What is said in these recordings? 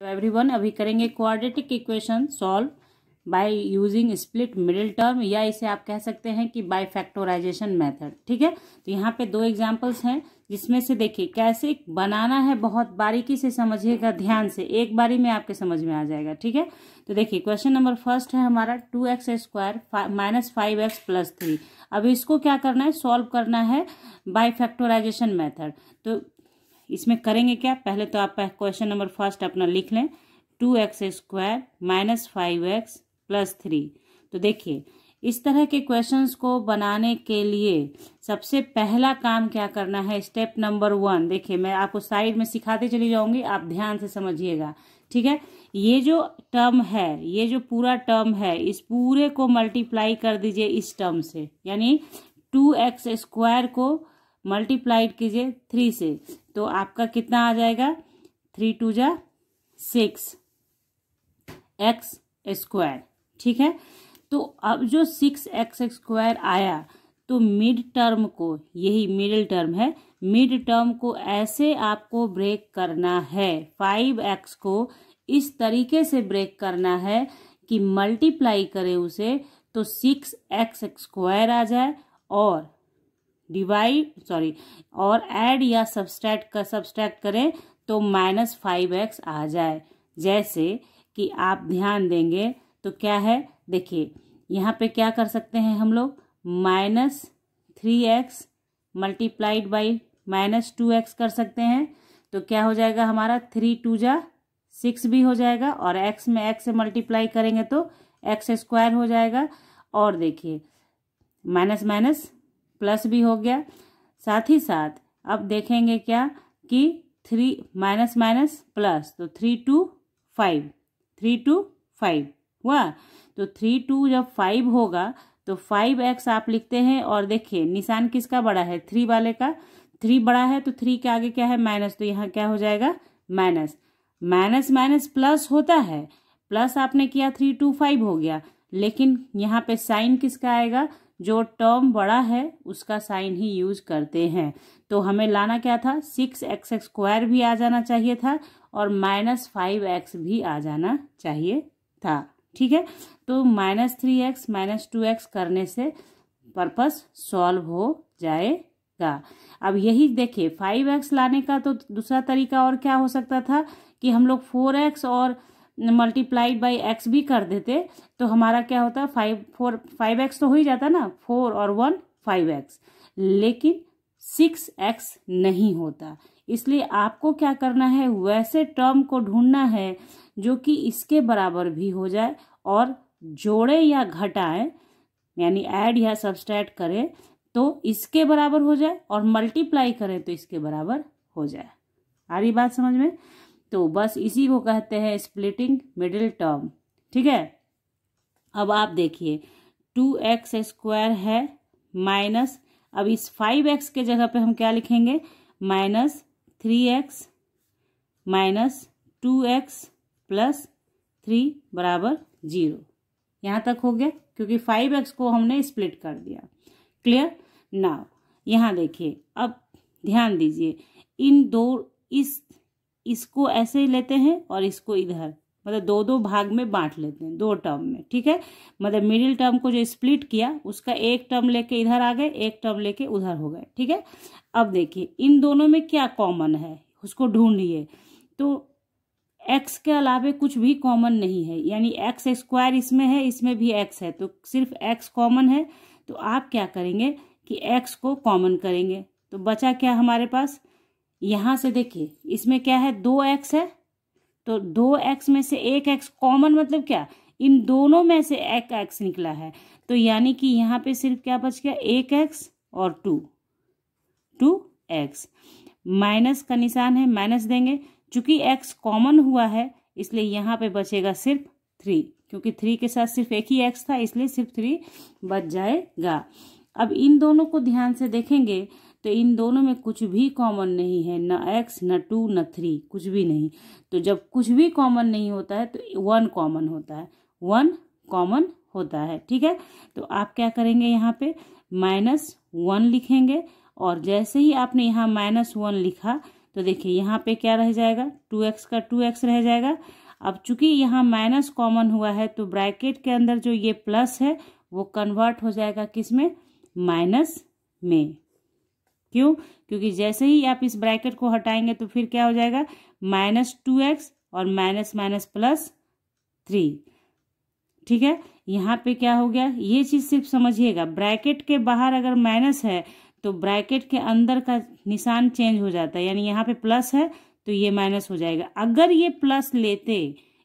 तो एवरीवन अभी करेंगे quadratic equation solve by using split middle term या इसे आप कह सकते हैं कि बाय फैक्टोराइजेशन मेथड ठीक है तो यहाँ पे दो एग्जांपल्स हैं जिसमें से देखिए कैसे बनाना है बहुत बारीकी से समझिएगा ध्यान से एक बारी में आपके समझ में आ जाएगा ठीक है तो देखिए क्वेश्चन नंबर फर्स्ट है हमारा two x square minus five x plus three अब इसको क्या करना है सॉल्व करना है बाय फैक्टोराइजेशन मेथड तो इसमें करेंगे क्या पहले तो आप क्वेश्चन नंबर फर्स्ट अपना लिख लें two x square minus five x plus three तो देखिए इस तरह के क्वेश्चंस को बनाने के लिए सबसे पहला काम क्या करना है स्टेप नंबर वन देखिए मैं आपको साइड में सिखाते चली जाऊंगी आप ध्यान से समझिएगा ठीक है ये जो टर्म है ये जो पूरा टर्म है इस पूरे को मल्टीप्लाई कर दीजिए इस टर्म से यानी टू एक्स स्क्वायर को मल्टीप्लाइड कीजिए थ्री से तो आपका कितना आ जाएगा थ्री टू जा सिक्स एक्स स्क्वायर ठीक है तो अब जो सिक्स एक्स स्क्वायर आया तो मिड टर्म को यही मिडिल टर्म है मिड टर्म को ऐसे आपको ब्रेक करना है फाइव एक्स को इस तरीके से ब्रेक करना है कि मल्टीप्लाई करें उसे तो सिक्स एक्स स्क्वायर आ जाए और डिवाइड सॉरी और ऐड या सब्सट्रैक्ट का सब्सट्रैक्ट करें तो माइनस फाइव एक्स आ जाए जैसे कि आप ध्यान देंगे तो क्या है देखिए यहाँ पे क्या कर सकते हैं हम लोग minus three x multiplied by minus two x कर सकते हैं तो क्या हो जाएगा हमारा थ्री टू जा सिक्स भी हो जाएगा और एक्स में एक्स से मल्टीप्लाई करेंगे तो एक्स स्क्वायर हो जाएगा और देखिए माइनस माइनस प्लस भी हो गया साथ ही साथ अब देखेंगे क्या कि थ्री माइनस माइनस प्लस तो three two five three two five हुआ तो थ्री टू जब फाइव होगा तो फाइव एक्स आप लिखते हैं और देखिए निशान किसका बड़ा है थ्री वाले का थ्री बड़ा है तो थ्री के आगे क्या है माइनस तो यहाँ क्या हो जाएगा माइनस माइनस माइनस प्लस होता है प्लस आपने किया थ्री टू फाइव हो गया लेकिन यहाँ पे साइन किसका आएगा जो टर्म बड़ा है उसका साइन ही यूज करते हैं तो हमें लाना क्या था सिक्स एक्स स्क्वायर भी आ जाना चाहिए था और माइनस फाइव एक्स भी आ जाना चाहिए था ठीक है तो minus three x minus two x करने से पर्पस सॉल्व हो जाएगा अब यही देखिए फाइव एक्स लाने का तो दूसरा तरीका और क्या हो सकता था कि हम लोग फोर एक्स और मल्टीप्लाइड बाई एक्स भी कर देते तो हमारा क्या होता फाइव फोर फाइव एक्स तो हो ही जाता ना फोर और वन फाइव एक्स लेकिन सिक्स एक्स नहीं होता इसलिए आपको क्या करना है वैसे टर्म को ढूंढना है जो कि इसके बराबर भी हो जाए और जोड़े या घटाएं यानी ऐड या सब्सट्रैक्ट करें तो इसके बराबर हो जाए और मल्टीप्लाई करें तो इसके बराबर हो जाए आ रही बात समझ में तो बस इसी को कहते हैं स्प्लिटिंग मिडिल टर्म ठीक है अब आप देखिए टू एक्स स्क्वायर है माइनस अब इस फाइव एक्स के जगह पे हम क्या लिखेंगे minus three x minus two x plus three बराबर जीरो यहाँ तक हो गया क्योंकि फाइव एक्स को हमने स्प्लिट कर दिया क्लियर नाउ यहाँ देखिए अब ध्यान दीजिए इन दो इस इसको ऐसे ही लेते हैं और इसको इधर मतलब दो दो भाग में बांट लेते हैं दो टर्म में ठीक है मतलब मिडिल टर्म को जो स्प्लिट किया उसका एक टर्म लेके इधर आ गए एक टर्म लेके उधर हो गए ठीक है अब देखिए इन दोनों में क्या कॉमन है उसको ढूंढिए तो एक्स के अलावे कुछ भी कॉमन नहीं है यानी एक्स स्क्वायर इसमें है इसमें भी एक्स है तो सिर्फ एक्स कॉमन है तो आप क्या करेंगे कि एक्स को कॉमन करेंगे तो बचा क्या हमारे पास यहां से देखिए इसमें क्या है दो एक्स है तो दो एक्स में से एक एक्स कॉमन मतलब क्या इन दोनों में से एक एक्स निकला है तो यानी कि यहाँ पे सिर्फ क्या बच गया एक एक्स और टू टू एक्स माइनस का निशान है माइनस देंगे चूंकि एक्स कॉमन हुआ है इसलिए यहाँ पे बचेगा सिर्फ थ्री क्योंकि थ्री के साथ सिर्फ एक ही एक्स था इसलिए सिर्फ थ्री बच जाएगा अब इन दोनों को ध्यान से देखेंगे तो इन दोनों में कुछ भी कॉमन नहीं है ना एक्स ना टू ना थ्री कुछ भी नहीं तो जब कुछ भी कॉमन नहीं होता है तो वन कॉमन होता है वन कॉमन होता है ठीक है तो आप क्या करेंगे यहाँ पे माइनस वन लिखेंगे और जैसे ही आपने यहाँ माइनस वन लिखा तो देखिए यहाँ पे क्या रह जाएगा टू एक्स का टू एक्स रह जाएगा अब चूंकि यहाँ माइनस कॉमन हुआ है तो ब्रैकेट के अंदर जो ये प्लस है वो कन्वर्ट हो जाएगा किस में माइनस में क्यों क्योंकि जैसे ही आप इस ब्रैकेट को हटाएंगे तो फिर क्या हो जाएगा माइनस टू एक्स और माइनस माइनस प्लस थ्री ठीक है यहाँ पे क्या हो गया ये चीज़ सिर्फ समझिएगा ब्रैकेट के बाहर अगर माइनस है तो ब्रैकेट के अंदर का निशान चेंज हो जाता है यानी यहाँ पे प्लस है तो ये माइनस हो जाएगा अगर ये प्लस लेते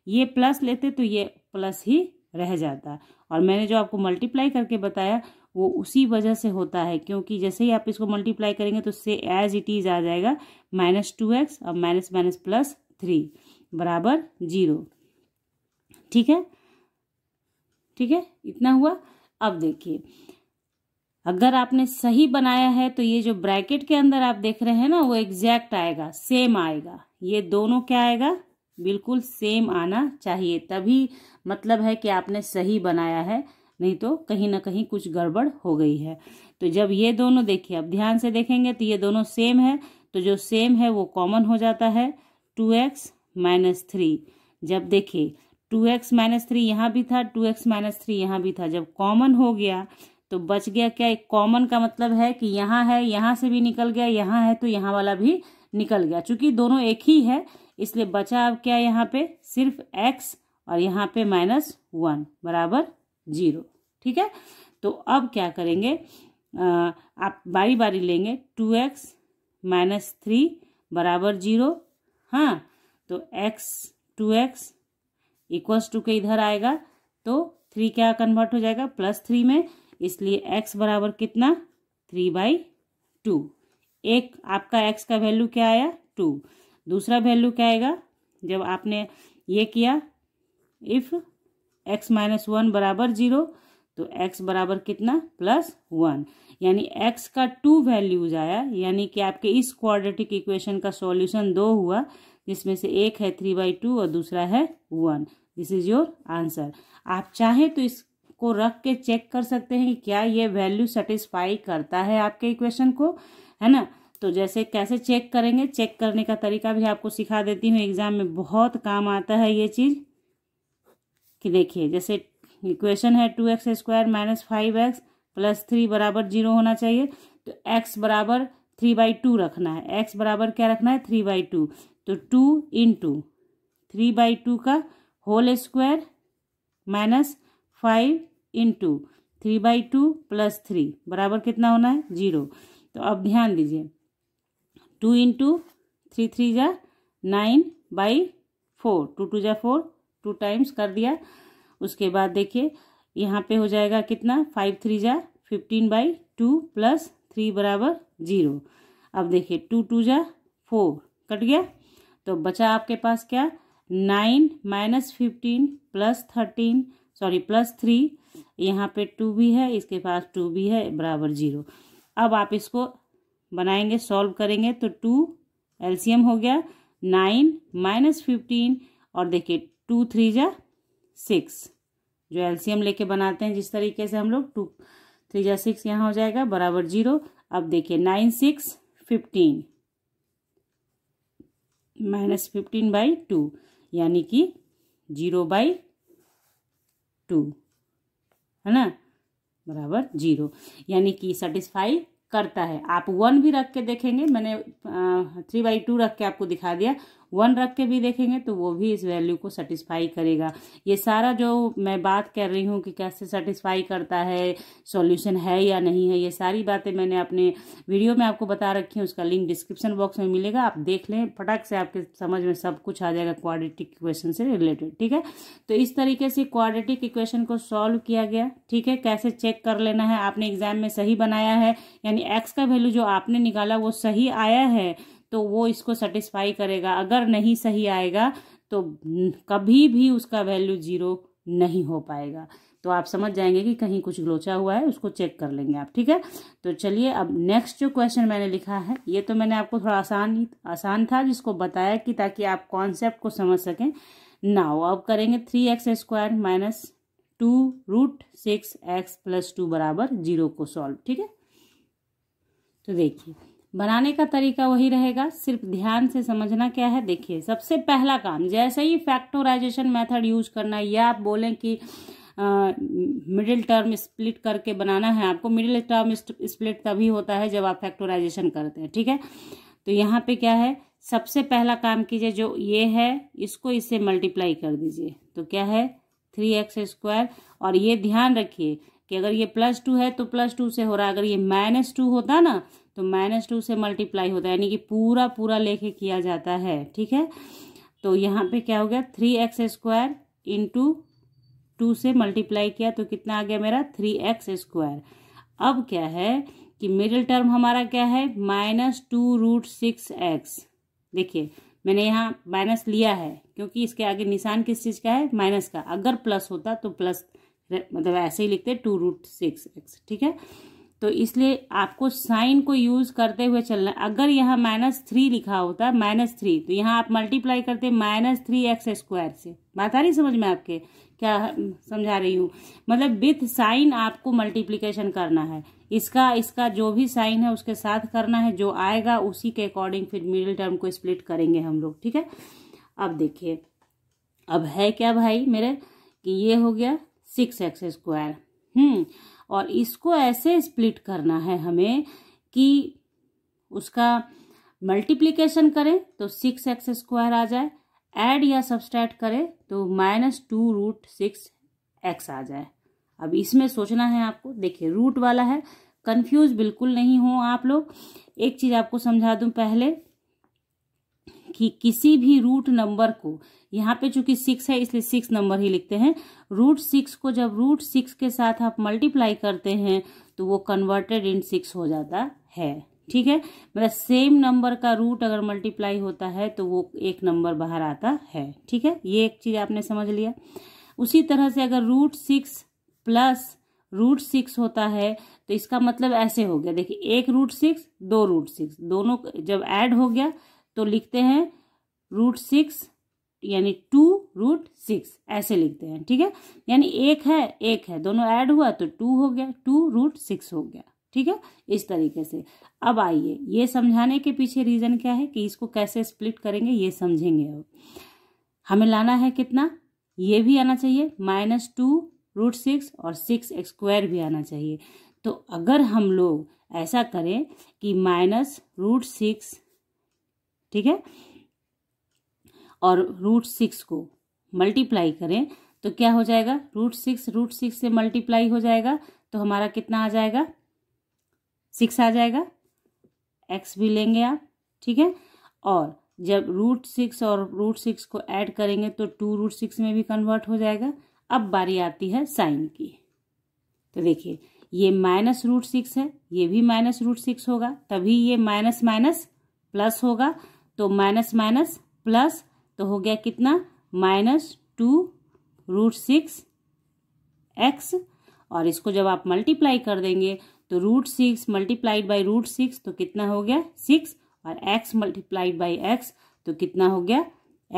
ये प्लस लेते तो ये प्लस ही रह जाता और मैंने जो आपको मल्टीप्लाई करके बताया वो उसी वजह से होता है क्योंकि जैसे ही आप इसको मल्टीप्लाई करेंगे तो उससे एज इट इज़ आ जाएगा माइनस टू एक्स और माइनस माइनस प्लस थ्री बराबर जीरो ठीक है ठीक है इतना हुआ अब देखिए अगर आपने सही बनाया है तो ये जो ब्रैकेट के अंदर आप देख रहे हैं ना वो एग्जैक्ट आएगा सेम आएगा ये दोनों क्या आएगा बिल्कुल सेम आना चाहिए तभी मतलब है कि आपने सही बनाया है नहीं तो कहीं ना कहीं कुछ गड़बड़ हो गई है तो जब ये दोनों देखिए अब ध्यान से देखेंगे तो ये दोनों सेम है तो जो सेम है वो कॉमन हो जाता है टू एक्स माइनस थ्री जब देखिए टू एक्स माइनस थ्री यहाँ भी था टू एक्स माइनस थ्री यहाँ भी था जब कॉमन हो गया तो बच गया क्या एक कॉमन का मतलब है कि यहाँ है यहाँ से भी निकल गया यहाँ है तो यहाँ वाला भी निकल गया चूंकि दोनों एक ही है इसलिए बचा अब क्या यहाँ पे सिर्फ एक्स और यहाँ पे माइनस वन बराबर जीरो ठीक है तो अब क्या करेंगे आप बारी बारी लेंगे टू एक्स माइनस थ्री बराबर जीरो हाँ तो x two x equals two के इधर आएगा तो थ्री क्या कन्वर्ट हो जाएगा प्लस थ्री में इसलिए एक्स बराबर कितना थ्री बाई टू एक आपका एक्स का वैल्यू क्या आया टू दूसरा वैल्यू क्या आएगा जब आपने ये किया इफ़ एक्स माइनस वन बराबर जीरो तो एक्स बराबर कितना प्लस वन यानी एक्स का टू वैल्यूज आया यानी कि आपके इस क्वाड्रेटिक इक्वेशन का सॉल्यूशन दो हुआ जिसमें से एक है थ्री बाई टू और दूसरा है one this is your answer आप चाहें तो इसको रख के चेक कर सकते हैं कि क्या ये वैल्यू सेटिस्फाई करता है आपके इक्वेशन को है ना तो जैसे कैसे चेक करेंगे चेक करने का तरीका भी आपको सिखा देती हूँ एग्जाम में बहुत काम आता है ये चीज़ कि देखिए जैसे इक्वेशन है two x square minus five x plus three बराबर जीरो होना चाहिए तो एक्स बराबर थ्री बाई टू रखना है एक्स बराबर क्या रखना है थ्री बाई टू तो two into three by two का whole square minus five into three by two plus three बराबर कितना होना है जीरो तो अब ध्यान दीजिए टू टू थ्री थ्री जा nine by four two two जा फोर टू टाइम्स कर दिया उसके बाद देखिए यहाँ पे हो जाएगा कितना फाइव थ्री जा fifteen by two plus three बराबर जीरो अब देखिए टू टू जा फोर कट गया तो बचा आपके पास क्या nine minus fifteen plus thirteen sorry plus three यहाँ पे टू भी है इसके पास टू भी है बराबर जीरो अब आप इसको बनाएंगे सॉल्व करेंगे तो टू एलसीएम हो गया नाइन माइनस फिफ्टीन और देखिए टू थ्री जा सिक्स जो एलसीएम लेके बनाते हैं जिस तरीके से हम लोग टू थ्री जा सिक्स यहाँ हो जाएगा बराबर जीरो अब देखिए nine six fifteen minus fifteen by two यानी कि जीरो बाई टू है ना बराबर जीरो यानी कि सेटिस्फाई करता है आप वन भी रख के देखेंगे मैंने थ्री बाई टू रख के आपको दिखा दिया वन रख के भी देखेंगे तो वो भी इस वैल्यू को सेटिस्फाई करेगा ये सारा जो मैं बात कर रही हूँ कि कैसे सेटिस्फाई करता है सॉल्यूशन है या नहीं है ये सारी बातें मैंने अपने वीडियो में आपको बता रखी है उसका लिंक डिस्क्रिप्शन बॉक्स में मिलेगा आप देख लें फटक से आपके समझ में सब कुछ आ जाएगा क्वाड्रेटिक इक्वेशन से रिलेटेड ठीक है तो इस तरीके से क्वाड्रेटिक इक्वेशन को सॉल्व किया गया ठीक है कैसे चेक कर लेना है आपने एग्जाम में सही बनाया है यानी एक्स का वैल्यू जो आपने निकाला वो सही आया है तो वो इसको सेटिस्फाई करेगा अगर नहीं सही आएगा तो कभी भी उसका वैल्यू ज़ीरो नहीं हो पाएगा तो आप समझ जाएंगे कि कहीं कुछ ग्लोचा हुआ है उसको चेक कर लेंगे आप ठीक है तो चलिए अब नेक्स्ट जो क्वेश्चन मैंने लिखा है ये तो मैंने आपको थोड़ा आसान ही आसान था जिसको बताया कि ताकि आप कॉन्सेप्ट को समझ सकें नाउ अब करेंगे three x square minus two root six x plus two बराबर जीरो को सॉल्व ठीक है तो देखिए बनाने का तरीका वही रहेगा सिर्फ ध्यान से समझना क्या है देखिए सबसे पहला काम जैसे ही फैक्टोराइजेशन मेथड यूज करना है या आप बोलें कि मिडिल टर्म स्प्लिट करके बनाना है आपको मिडिल टर्म स्प्लिट तभी होता है जब आप फैक्टोराइजेशन करते हैं ठीक है तो यहाँ पे क्या है सबसे पहला काम कीजिए जो ये है इसको इसे मल्टीप्लाई कर दीजिए तो क्या है थ्री एक्स स्क्वायर और ये ध्यान रखिए कि अगर ये प्लस टू है तो प्लस टू से हो रहा है अगर ये माइनस टू होता ना तो माइनस टू से मल्टीप्लाई होता है यानी कि पूरा पूरा लेके किया जाता है ठीक है तो यहाँ पे क्या हो गया three x square into two से मल्टीप्लाई किया तो कितना आ गया मेरा थ्री एक्स स्क्वायर अब क्या है कि मिडिल टर्म हमारा क्या है minus two root six x देखिए मैंने यहाँ माइनस लिया है क्योंकि इसके आगे निशान किस चीज़ का है माइनस का अगर प्लस होता तो प्लस मतलब ऐसे ही लिखते हैं टू रूट सिक्स एक्स ठीक है तो इसलिए आपको साइन को यूज़ करते हुए चलना अगर यहाँ माइनस थ्री लिखा होता है माइनस थ्री तो यहाँ आप मल्टीप्लाई करते माइनस थ्री एक्स स्क्वायर से बात आ रही समझ में आपके क्या समझा रही हूँ मतलब विथ साइन आपको मल्टीप्लीकेशन करना है इसका इसका जो भी साइन है उसके साथ करना है जो आएगा उसी के अकॉर्डिंग फिर मिडिल टर्म को स्प्लिट करेंगे हम लोग ठीक है अब देखिए अब है क्या भाई मेरे कि ये हो गया सिक्स एक्स स्क्वायर हम्म और इसको ऐसे स्प्लिट करना है हमें कि उसका मल्टीप्लीकेशन करें तो सिक्स एक्स स्क्वायर आ जाए ऐड या सब्सट्रैक्ट करें तो minus two root six x आ जाए अब इसमें सोचना है आपको देखिए रूट वाला है कंफ्यूज बिल्कुल नहीं हो आप लोग एक चीज़ आपको समझा दूं पहले कि किसी भी रूट नंबर को यहाँ पे चूंकि सिक्स है इसलिए सिक्स नंबर ही लिखते हैं रूट सिक्स को जब रूट सिक्स के साथ आप मल्टीप्लाई करते हैं तो वो कन्वर्टेड इन सिक्स हो जाता है ठीक है मतलब सेम नंबर का रूट अगर मल्टीप्लाई होता है तो वो एक नंबर बाहर आता है ठीक है ये एक चीज़ आपने समझ लिया उसी तरह से अगर root six plus root six होता है तो इसका मतलब ऐसे हो गया देखिए एक रूट सिक्स दो रूट सिक्स दोनों जब ऐड हो गया तो लिखते हैं रूट सिक्स यानी टू रूट सिक्स ऐसे लिखते हैं ठीक है यानी एक है एक है दोनों ऐड हुआ तो टू हो गया टू रूट सिक्स हो गया ठीक है इस तरीके से अब आइए ये समझाने के पीछे रीज़न क्या है कि इसको कैसे स्प्लिट करेंगे ये समझेंगे अब हमें लाना है कितना ये भी आना चाहिए माइनस टू रूट सिक्स और सिक्स स्क्वायर भी आना चाहिए तो अगर हम लोग ऐसा करें कि माइनस रूट सिक्स ठीक है और रूट सिक्स को मल्टीप्लाई करें तो क्या हो जाएगा रूट सिक्स रूट सिक्स से मल्टीप्लाई हो जाएगा तो हमारा कितना आ जाएगा सिक्स आ जाएगा एक्स भी लेंगे आप ठीक है और जब रूट सिक्स और रूट सिक्स को ऐड करेंगे तो टू रूट सिक्स में भी कन्वर्ट हो जाएगा अब बारी आती है साइन की तो देखिए ये माइनस रूट सिक्स है ये भी माइनस रूट सिक्स होगा तभी ये माइनस माइनस प्लस होगा तो माइनस माइनस प्लस तो हो गया कितना minus two root six x और इसको जब आप मल्टीप्लाई कर देंगे तो root six multiplied by root six तो कितना हो गया सिक्स और एक्स मल्टीप्लाइड बाई एक्स तो कितना हो गया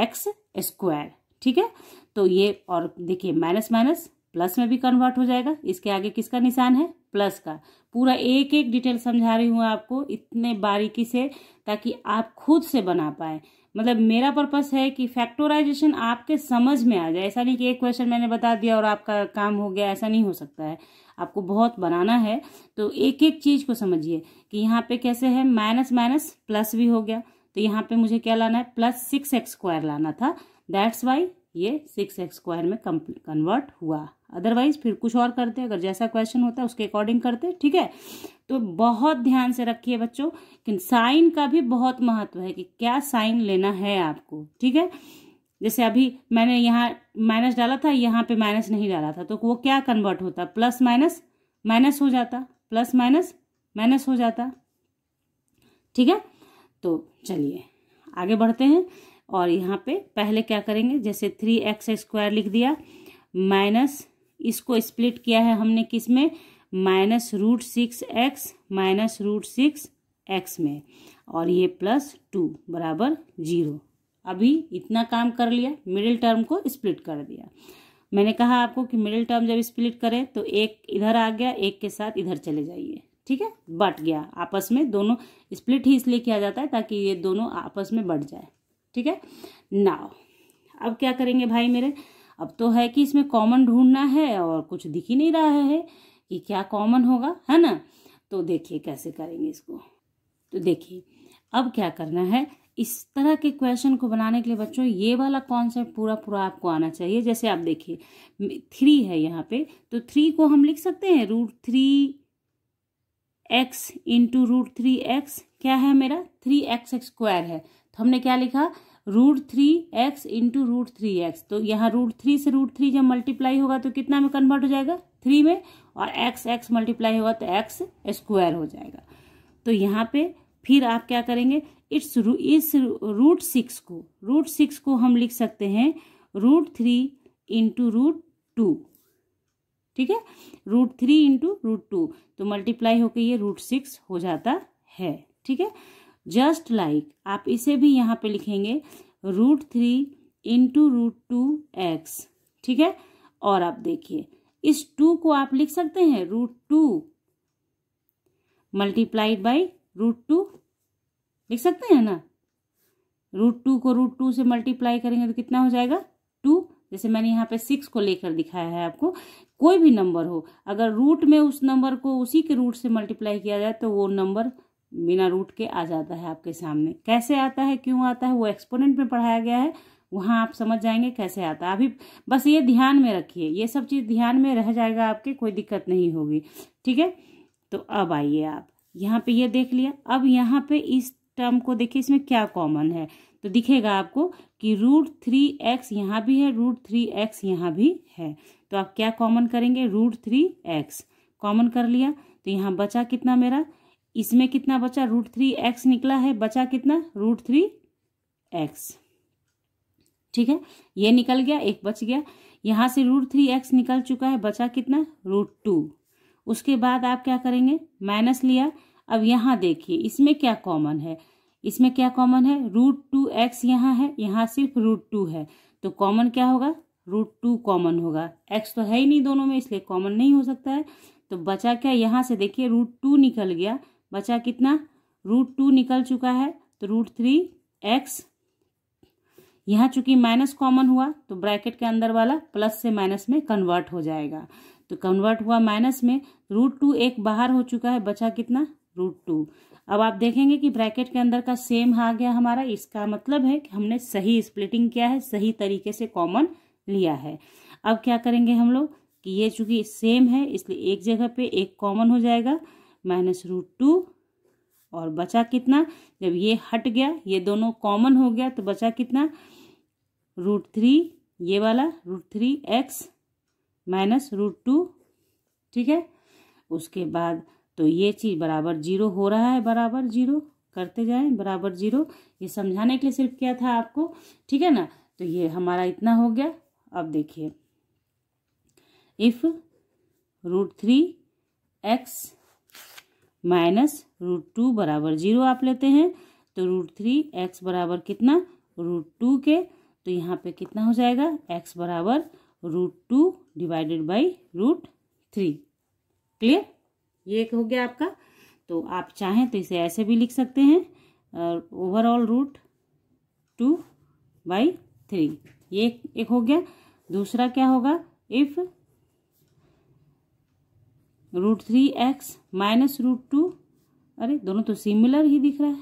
एक्स स्क्वायर ठीक है तो ये और देखिए माइनस माइनस प्लस में भी कन्वर्ट हो जाएगा इसके आगे किसका निशान है प्लस का पूरा एक एक डिटेल समझा रही हूँ आपको इतने बारीकी से ताकि आप खुद से बना पाए मतलब मेरा पर्पस है कि फैक्टोराइजेशन आपके समझ में आ जाए ऐसा नहीं कि एक क्वेश्चन मैंने बता दिया और आपका काम हो गया ऐसा नहीं हो सकता है आपको बहुत बनाना है तो एक एक चीज़ को समझिए कि यहाँ पे कैसे है माइनस माइनस प्लस भी हो गया तो यहाँ पे मुझे क्या लाना है प्लस सिक्स एक्स स्क्वायर लाना था दैट्स वाई ये सिक्स एक्स स्क्वायर में कन्वर्ट हुआ अदरवाइज फिर कुछ और करते हैं अगर जैसा क्वेश्चन होता है उसके अकॉर्डिंग करते ठीक है तो बहुत ध्यान से रखिए बच्चों कि साइन का भी बहुत महत्व है कि क्या साइन लेना है आपको ठीक है जैसे अभी मैंने यहाँ माइनस डाला था यहाँ पे माइनस नहीं डाला था तो वो क्या कन्वर्ट होता प्लस माइनस माइनस हो जाता प्लस माइनस माइनस हो जाता ठीक है तो चलिए आगे बढ़ते हैं और यहाँ पे पहले क्या करेंगे जैसे थ्री एक्स स्क्वायर लिख दिया माइनस इसको स्प्लिट किया है हमने किस में minus root six x minus root six x में और ये प्लस टू बराबर जीरो अभी इतना काम कर लिया मिडिल टर्म को स्प्लिट कर दिया मैंने कहा आपको कि मिडिल टर्म जब स्प्लिट करें तो एक इधर आ गया एक के साथ इधर चले जाइए ठीक है बट गया आपस में दोनों स्प्लिट ही इसलिए किया जाता है ताकि ये दोनों आपस में बट जाए ठीक है नाव अब क्या करेंगे भाई मेरे अब तो है कि इसमें कॉमन ढूंढना है और कुछ दिख ही नहीं रहा है कि क्या कॉमन होगा है ना तो देखिए कैसे करेंगे इसको तो देखिए अब क्या करना है इस तरह के क्वेश्चन को बनाने के लिए बच्चों ये वाला कॉन्सेप्ट पूरा पूरा आपको आना चाहिए जैसे आप देखिए थ्री है यहाँ पे तो थ्री को हम लिख सकते हैं root three x into root three x क्या है मेरा थ्री एक्स स्क्वायर है तो हमने क्या लिखा root three x into root three x तो यहाँ रूट थ्री से रूट थ्री जब मल्टीप्लाई होगा तो कितना में कन्वर्ट हो जाएगा थ्री में और एक्स एक्स मल्टीप्लाई होगा तो एक्स स्क्वायर हो जाएगा तो यहाँ पे फिर आप क्या करेंगे इट्स रू, इस रूट सिक्स को रूट सिक्स को हम लिख सकते हैं root three into root two ठीक है root three into root two तो मल्टीप्लाई होकर ये रूट सिक्स हो जाता है ठीक है जस्ट लाइक आप इसे भी यहाँ पे लिखेंगे root three into root two x ठीक है और आप देखिए इस टू को आप लिख सकते हैं root two multiplied by root two लिख सकते हैं ना रूट टू को रूट टू से मल्टीप्लाई करेंगे तो कितना हो जाएगा टू जैसे मैंने यहाँ पे सिक्स को लेकर दिखाया है आपको कोई भी नंबर हो अगर रूट में उस नंबर को उसी के रूट से मल्टीप्लाई किया जाए तो वो नंबर बिना रूट के आ जाता है आपके सामने कैसे आता है क्यों आता है वो एक्सपोनेंट में पढ़ाया गया है वहाँ आप समझ जाएंगे कैसे आता है अभी बस ये ध्यान में रखिए ये सब चीज़ ध्यान में रह जाएगा आपके कोई दिक्कत नहीं होगी ठीक है तो अब आइए आप यहाँ पे ये देख लिया अब यहाँ पे इस टर्म को देखिए इसमें क्या कॉमन है तो दिखेगा आपको कि रूट थ्री एक्स यहाँ भी है रूट थ्री एक्स यहाँ भी है तो आप क्या कॉमन करेंगे रूट थ्री एक्स कॉमन कर लिया तो यहाँ बचा कितना मेरा इसमें कितना बचा रूट थ्री एक्स निकला है बचा कितना रूट थ्री एक्स ठीक है ये निकल गया एक बच गया यहां से रूट थ्री एक्स निकल चुका है बचा कितना रूट टू उसके बाद आप क्या करेंगे माइनस लिया अब यहां देखिए इसमें क्या कॉमन है इसमें क्या कॉमन है रूट टू एक्स यहाँ है यहां सिर्फ रूट टू है तो कॉमन क्या होगा रूट टू कॉमन होगा एक्स तो है ही नहीं दोनों में इसलिए कॉमन नहीं हो सकता है तो बचा क्या यहां से देखिए रूट टू निकल गया बचा कितना रूट टू निकल चुका है तो रूट थ्री एक्स यहाँ चूंकि माइनस कॉमन हुआ तो ब्रैकेट के अंदर वाला प्लस से माइनस में कन्वर्ट हो जाएगा तो कन्वर्ट हुआ माइनस में रूट टू एक बाहर हो चुका है बचा कितना रूट टू अब आप देखेंगे कि ब्रैकेट के अंदर का सेम आ गया हमारा इसका मतलब है कि हमने सही स्प्लिटिंग किया है सही तरीके से कॉमन लिया है अब क्या करेंगे हम लोग कि ये चूंकि सेम है इसलिए एक जगह पे एक कॉमन हो जाएगा माइनस रूट टू और बचा कितना जब ये हट गया ये दोनों कॉमन हो गया तो बचा कितना रूट थ्री ये वाला root three x minus root two ठीक है उसके बाद तो ये चीज़ बराबर जीरो हो रहा है बराबर जीरो करते जाएं बराबर जीरो ये समझाने के लिए सिर्फ क्या था आपको ठीक है ना तो ये हमारा इतना हो गया अब देखिए if root three x minus root two बराबर जीरो आप लेते हैं तो रूट थ्री एक्स बराबर कितना रूट टू के तो यहाँ पे कितना हो जाएगा एक्स बराबर root two divided by root three clear ये हो गया आपका तो आप चाहें तो इसे ऐसे भी लिख सकते हैं overall root two by three ये एक हो गया दूसरा क्या होगा if root three x minus root two अरे दोनों तो सिमिलर ही दिख रहा है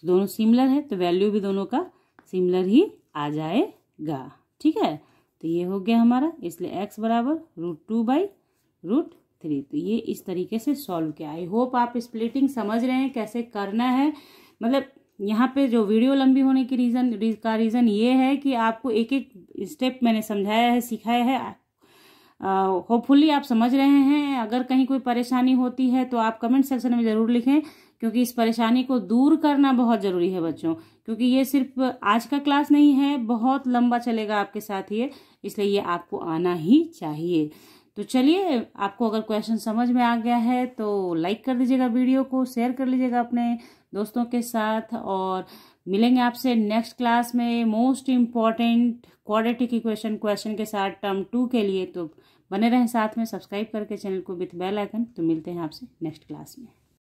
तो दोनों सिमिलर है तो वैल्यू भी दोनों का सिमिलर ही आ जाएगा ठीक है तो ये हो गया हमारा इसलिए एक्स बराबर root two by root three तो ये इस तरीके से सॉल्व किया आई होप आप स्प्लिटिंग समझ रहे हैं कैसे करना है मतलब यहाँ पे जो वीडियो लंबी होने की रीज़न का रीज़न ये है कि आपको एक एक स्टेप मैंने समझाया है सिखाया है होपफुली आप समझ रहे हैं अगर कहीं कोई परेशानी होती है तो आप कमेंट सेक्शन में ज़रूर लिखें क्योंकि इस परेशानी को दूर करना बहुत ज़रूरी है बच्चों क्योंकि ये सिर्फ आज का क्लास नहीं है बहुत लंबा चलेगा आपके साथ ये इसलिए ये आपको आना ही चाहिए तो चलिए आपको अगर क्वेश्चन समझ में आ गया है तो लाइक कर दीजिएगा वीडियो को शेयर कर लीजिएगा अपने दोस्तों के साथ और मिलेंगे आपसे नेक्स्ट क्लास में most important quadratic equation question के साथ टर्म टू के लिए तो बने रहें साथ में सब्सक्राइब करके चैनल को विथ बेल आइकन तो मिलते हैं आपसे नेक्स्ट क्लास में